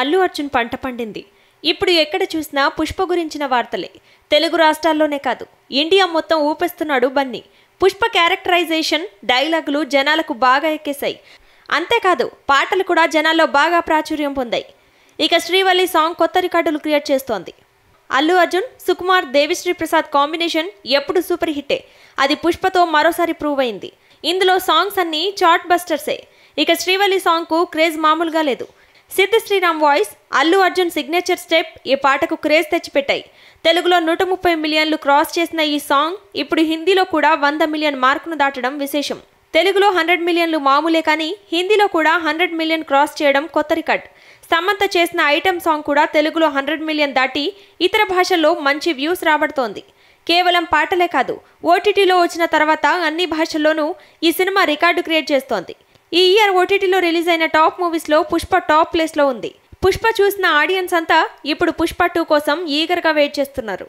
అల్లు అర్జున్ పంట పండింది ఇప్పుడు ఎక్కడ చూసినా పుష్ప గురించిన వార్తలే తెలుగు రాష్ట్రాల్లోనే కాదు ఇండియా మొత్తం ఊపిస్తున్నాడు బన్నీ పుష్ప క్యారెక్టరైజేషన్ డైలాగులు జనాలకు బాగా ఎక్కేశాయి అంతేకాదు పాటలు కూడా జనాల్లో బాగా ప్రాచుర్యం పొందాయి ఇక శ్రీవల్లి సాంగ్ కొత్త రికార్డులు క్రియేట్ చేస్తోంది అల్లు అర్జున్ సుకుమార్ దేవిశ్రీ ప్రసాద్ కాంబినేషన్ ఎప్పుడు సూపర్ హిట్టే అది పుష్పతో మరోసారి ప్రూవ్ అయింది ఇందులో సాంగ్స్ అన్నీ చాట్ బస్టర్సే ఇక శ్రీవల్లి సాంగ్కు క్రేజ్ మామూలుగా లేదు Sid Sriram voice Allu Arjun signature step ఈ పాటకు క్రేజ్ తెచ్చిపెట్టాయి తెలుగులో నూట ముప్పై మిలియన్లు క్రాస్ చేసిన ఈ సాంగ్ ఇప్పుడు హిందీలో కూడా వంద మిలియన్ మార్కును దాటడం విశేషం తెలుగులో హండ్రెడ్ మిలియన్లు మామూలే కానీ హిందీలో కూడా హండ్రెడ్ మిలియన్ క్రాస్ చేయడం కొత్త రికార్డ్ సమంత చేసిన ఐటెం సాంగ్ కూడా తెలుగులో హండ్రెడ్ మిలియన్ దాటి ఇతర భాషల్లో మంచి వ్యూస్ రాబడుతోంది కేవలం పాటలే కాదు ఓటీటీలో వచ్చిన తర్వాత అన్ని భాషల్లోనూ ఈ సినిమా రికార్డు క్రియేట్ చేస్తోంది ఈ ఇయర్ ఓటీటీలో రిలీజ్ అయిన టాప్ మూవీస్లో పుష్ప టాప్ ప్లేస్లో ఉంది పుష్ప చూసిన ఆడియన్స్ అంతా ఇప్పుడు పుష్ప టూ కోసం ఈగర్గా వెయిట్ చేస్తున్నారు